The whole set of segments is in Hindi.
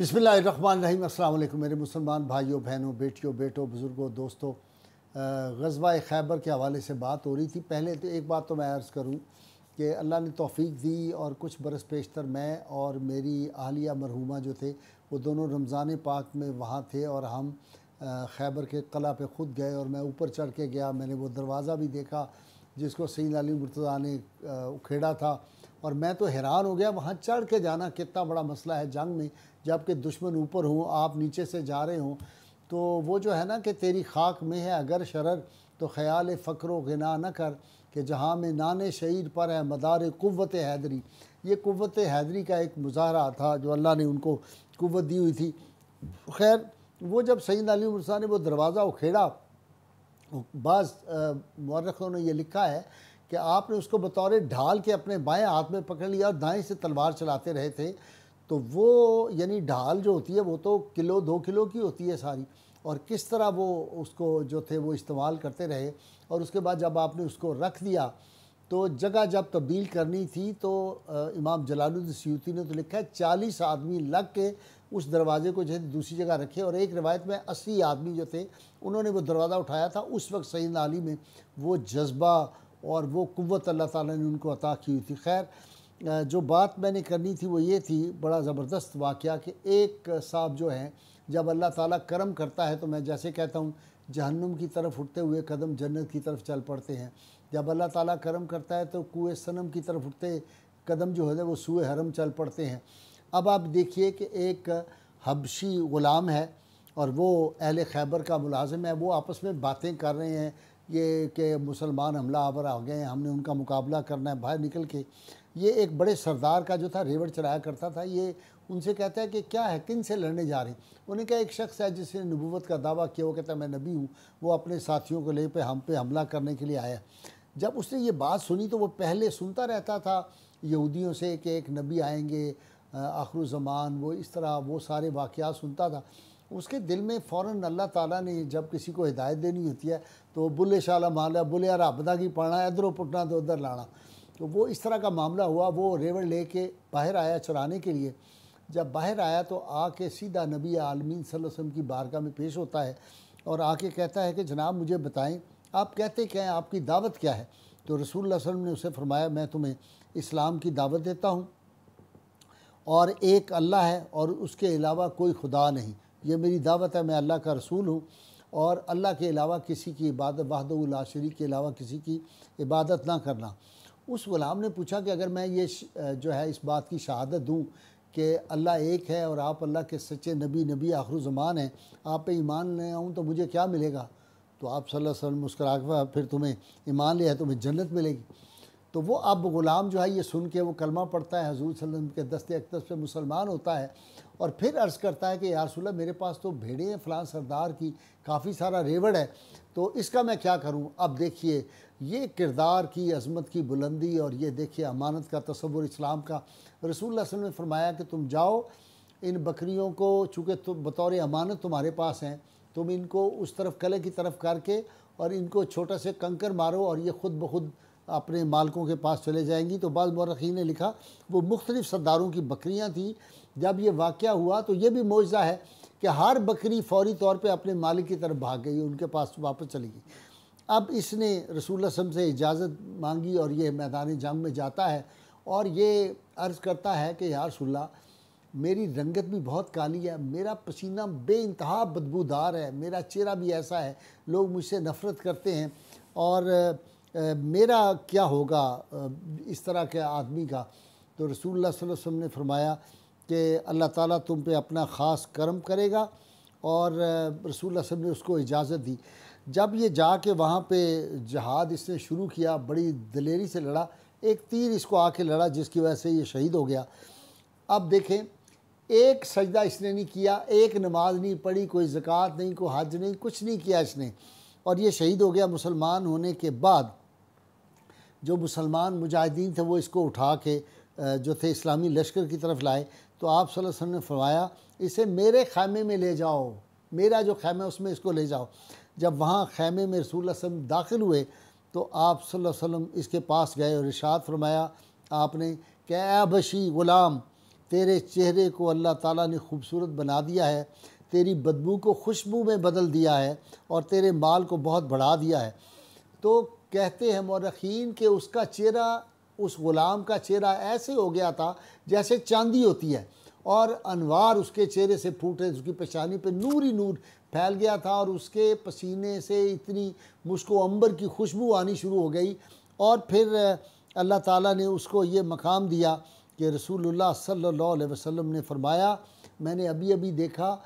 बसमीम अल्लाम मेरे मुसलमान भाइयों बहनों बेटियों बेटों बुज़ुर्गों दोस्तों गजबा खैबर के हवाले से बात हो रही थी पहले तो एक बात तो मैं अर्ज़ करूँ कि अल्लाह ने तोफ़ी दी और कुछ बरस पेशतर मैं और मेरी आलिया मरहूमा जो थे वो दोनों रमज़ान पाक में वहाँ थे और हम खैबर के कला पे ख़ुद गए और मैं ऊपर चढ़ के गया मैंने वो दरवाज़ा भी देखा जिसको सईद अली मुर्तज़ा ने उखेड़ा था और मैं तो हैरान हो गया वहाँ चढ़ के जाना कितना बड़ा मसला है जंग में जबकि दुश्मन ऊपर हो आप नीचे से जा रहे हों तो वो जो है ना कि तेरी खाक में है अगर शरर तो ख्याल फ़क्र गना न कर कि जहाँ में नान शहीद पर है मदार कुत हैदरी ये कुत हैदरी का एक मुजाहरा था जो अल्लाह ने उनको कुत दी हुई थी खैर वो जब सईद अली मुरसा ने वो दरवाज़ा उखेड़ा बाज़ मौरखों ने यह लिखा है कि आपने उसको बतौर ढाल के अपने बाएं हाथ में पकड़ लिया और दाएं से तलवार चलाते रहे थे तो वो यानी ढाल जो होती है वो तो किलो दो किलो की होती है सारी और किस तरह वो उसको जो थे वो इस्तेमाल करते रहे और उसके बाद जब आपने उसको रख दिया तो जगह जब तब्दील करनी थी तो इमाम जलालुद्दीन सयूती ने तो लिखा है चालीस आदमी लग के उस दरवाज़े को जो है दूसरी जगह रखे और एक रवायत में अस्सी आदमी जो थे उन्होंने वो दरवाज़ा उठाया था उस वक्त सईद नाली में वो जज्बा और वो कुत अल्लाह ताला ने उनको अता की हुई थी खैर जो बात मैंने करनी थी वो ये थी बड़ा ज़बरदस्त वाक़ कि एक साहब जो हैं जब अल्लाह ताला करम करता है तो मैं जैसे कहता हूँ जहन्नुम की तरफ उठते हुए कदम जन्नत की तरफ चल पड़ते हैं जब अल्लाह ताला करम करता है तो कुए सनम की तरफ उठते कदम जो है वो सूए हरम चल पड़ते हैं अब आप देखिए कि एक हबशी ग़ुलाम है और वो अहल खैबर का मुलाजिम है वो आपस में बातें कर रहे हैं ये कि मुसलमान हमला आवर आ गए हमने उनका मुकाबला करना है बाहर निकल के ये एक बड़े सरदार का जो था रेवड़ चलाया करता था ये उनसे कहता है कि क्या है किन से लड़ने जा रहे हैं उन्हें क्या एक शख्स है जिसने नबूवत का दावा किया वो कहता है मैं नबी हूँ वो अपने साथियों को ले पे हम पे हमला करने के लिए आया जब उसने ये बात सुनी तो वो पहले सुनता रहता था यहूदियों से कि एक नबी आएंगे आखिर ज़मान वो इस तरह वो सारे वाक़ सुनता था उसके दिल में फ़ौर अल्लाह ताला ने जब किसी को हिदायत देनी होती है तो बुले शाला माला बुले रब दा की पाना इधरों पुटना तो उधर लाना तो वो इस तरह का मामला हुआ वो रेवड़ ले के बाहर आया चुराने के लिए जब बाहर आया तो आके सीधा नबी आलमीन सल्लम की बारगाह में पेश होता है और आके कहता है कि जनाब मुझे बताएं आप कहते क्या हैं आपकी दावत क्या है तो रसूल वसलम ने उसे फरमाया मैं तुम्हें इस्लाम की दावत देता हूँ और एक अल्लाह है और उसके अलावा कोई खुदा नहीं ये मेरी दावत है मैं अल्लाह का रसूल हूँ और अल्लाह के अलावा किसी की इबादत बहादुल्ला शरीक के अलावा किसी की इबादत ना करना उस ग़ुलाम ने पूछा कि अगर मैं ये जो है इस बात की शहादत दूँ कि अल्लाह एक है और आप अल्लाह के सच्चे नबी नबी आखर ज़मान हैं आप पे ईमान ले आऊँ तो मुझे क्या मिलेगा तो आप सल्लल्लाहु अलैहि वसल्लम मुस्करा फिर तुम्हें ईमान लिया है तुम्हें जन्नत मिलेगी तो वो अब ग़ुलाम जो है ये सुन के वो कलमा पढ़ता है हजूर वसम के दस्ते अकदस पे मुसलमान होता है और फिर अर्ज़ करता है कि यारसूल्ला मेरे पास तो भेड़े हैं फ़लां सरदार की काफ़ी सारा रेवड़ है तो इसका मैं क्या करूँ अब देखिए ये किरदार की अजमत की बुलंदी और ये देखिए अमानत का तस्वुर इस्लाम का रसूल असल ने फरमाया कि तुम जाओ इन बकरियों को चूँकि तुम तो बतौर अमानत तुम्हारे पास हैं तुम इनको उस तरफ कले की तरफ करके और इनको छोटा से कंकर मारो और ये ख़ुद ब खुद अपने मालकों के पास चले जाएंगी तो बाद मौरखी ने लिखा वो मुख्तलिफ सरदारों की बकरियाँ थीं जब ये वाक़ हुआ तो ये भी मुआवजा है कि हर बकरी फौरी तौर पर अपने मालिक की तरफ भाग गई उनके पास वापस चली गई अब इसने रसूल रसम से इजाज़त मांगी और ये मैदान जंग में जाता है और ये अर्ज़ करता है कि यार सुल्ला मेरी रंगत भी बहुत काली है मेरा पसीना बे इंतहा बदबूदार है मेरा चेहरा भी ऐसा है लोग मुझसे नफ़रत करते हैं और मेरा क्या होगा इस तरह के आदमी का तो रसूल वसम ने फरमाया कि अल्लाह ताला तुम पे अपना ख़ास करम करेगा और रसूल वसम ने उसको इजाज़त दी जब ये जा के वहाँ पे जहाद इसने शुरू किया बड़ी दलेरी से लड़ा एक तीर इसको आके लड़ा जिसकी वजह से ये शहीद हो गया अब देखें एक सजदा इसने नहीं किया एक नमाज नहीं पढ़ी कोई ज़क़़त नहीं कोई हज नहीं कुछ नहीं किया इसने और ये शहीद हो गया मुसलमान होने के बाद जो मुसलमान मुजाहिदीन थे वो इसको उठा के जो थे इस्लामी लश्कर की तरफ लाए तो आप सल्लल्लाहु अलैहि वसल्लम ने फरमाया इसे मेरे ख़ैमे में ले जाओ मेरा जो ख़ैमा है उसमें इसको ले जाओ जब वहाँ ख़ैमे में रसूल वसम दाखिल हुए तो आप सल्लल्लाहु अलैहि वसल्लम इसके पास गए और इशाद फरमाया आपने क्या बशी ग़ुलाम तेरे चेहरे को अल्लाह ताला ने खूबसूरत बना दिया है तेरी बदबू को खुशबू में बदल दिया है और तेरे माल को बहुत बढ़ा दिया है तो कहते हैं मौरखीन के उसका चेहरा उस ग़ुलाम का चेहरा ऐसे हो गया था जैसे चांदी होती है और अनवार उसके चेहरे से फूट रहे उसकी पेशानी पे नूर ही नूर फैल गया था और उसके पसीने से इतनी मुझको अंबर की खुशबू आनी शुरू हो गई और फिर अल्लाह ताला ने उसको ये मकाम दिया कि रसूलुल्लाह सल्लल्लाहु अलैहि वसल्लम ने फरमाया मैंने अभी अभी देखा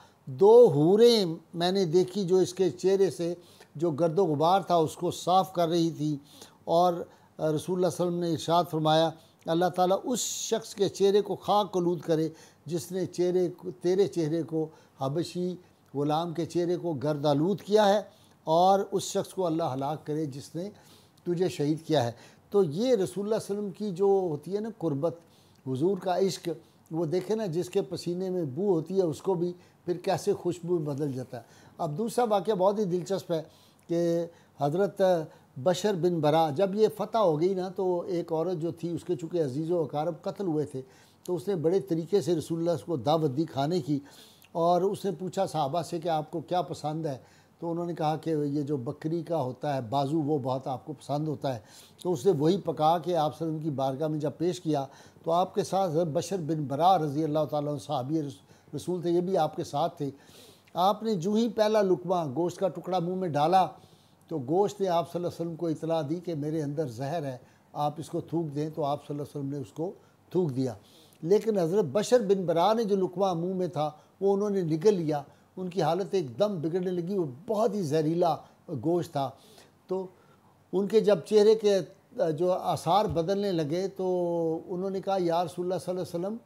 दो हूरें मैंने देखी जो इसके चेहरे से जो गर्द गुबार था उसको साफ़ कर रही थी और रसूल वसम ने इरशाद फरमाया अल्लाह ताला उस शख्स के चेहरे को खाक कलूद करे जिसने चेहरे तेरे चेहरे को हबशी ग़ुलाम के चेहरे को गर्द आलूद किया है और उस शख्स को अल्लाह हलाक करे जिसने तुझे शहीद किया है तो ये रसूल वसम की जो होती है ना कुर्बत हुजूर का इश्क वो देखे ना जिसके पसीने में बू होती है उसको भी फिर कैसे खुशबू बदल जाता है अब दूसरा वाक्य बहुत ही दिलचस्प है कि हज़रत बशर बिन बरा जब ये फ़तह हो गई ना तो एक औरत जो थी उसके चूँकि अजीज़ वकारब कत्ल हुए थे तो उसने बड़े तरीके से रसुल्ला को दावत दी खाने की और उसने पूछा साहबा से कि आपको क्या पसंद है तो उन्होंने कहा कि ये जो बकरी का होता है बाजू वो बहुत आपको पसंद होता है तो उसने वही पका के आप सर उनकी बारगाह में जब पेश किया तो आपके साथ बशर बिन बरा रज़ी अल्लाह ताली साहबी रसूल थे ये भी आपके साथ थे आपने जूँ ही पहला लुकमा गोश्त का टुकड़ा मुंह में डाला तो गोश्त ने आप वसल्लम को इतला दी कि मेरे अंदर जहर है आप इसको थूक दें तो आप वसल्लम ने उसको थूक दिया लेकिन हज़रत बशर बिन बरा ने जो लुकमा मुँह में था वो उन्होंने निकल लिया उनकी हालत एकदम बिगड़ने लगी वो बहुत ही जहरीला गोश्त था तो उनके जब चेहरे के जो आसार बदलने लगे तो उन्होंने कहा यार सल्ला वसम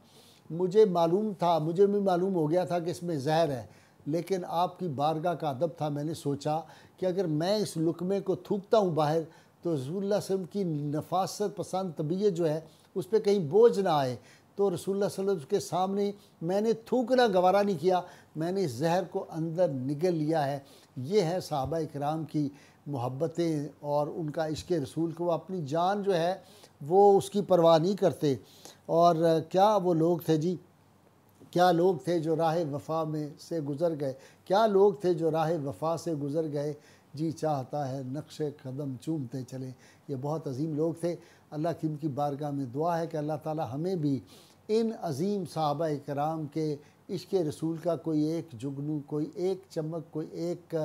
मुझे मालूम था मुझे भी मालूम हो गया था कि इसमें जहर है लेकिन आपकी बारगाह का अदब था मैंने सोचा कि अगर मैं इस लुकमे को थूकता हूँ बाहर तो रसूल वसम की नफासत पसंद तबीयत जो है उस पर कहीं बोझ ना आए तो रसूल वसम के सामने मैंने थूकना गवारा नहीं किया मैंने इस जहर को अंदर निगल लिया है ये है सहाबा इकराम की मोहब्बतें और उनका इश्क रसूल को अपनी जान जो है वो उसकी परवाह नहीं करते और क्या वो लोग थे जी क्या लोग थे जो राह वफा में से गुज़र गए क्या लोग थे जो राह वफा से गुज़र गए जी चाहता है नक्श कदम चूमते चले ये बहुत अजीम लोग थे अल्लाह की उनकी बारगाह में दुआ है कि अल्लाह ताला हमें भी इन अजीम साहबा कराम के इश्क रसूल का कोई एक जुगनू कोई एक चमक कोई एक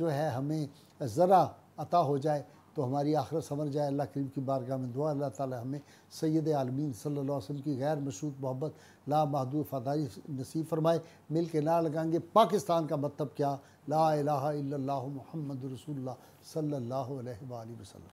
जो है हमें ज़रा अता हो जाए तो हमारी आखिरत समझ जाए अल्लाह करीम की बारगाह में दुआ अल्लाह ताला हमें सैद आलमीन सल्लल्लाहु अलैहि वसल्लम की गैर मशरूत मोहब्बत ला महदूर फदारी नसीब फरमाए मिल के ना लगाएंगे पाकिस्तान का मतलब क्या ला इलाहा इल्लल्लाहु मोहम्मद रसूलुल्लाह सल्लल्लाहु अलैहि वसल्लम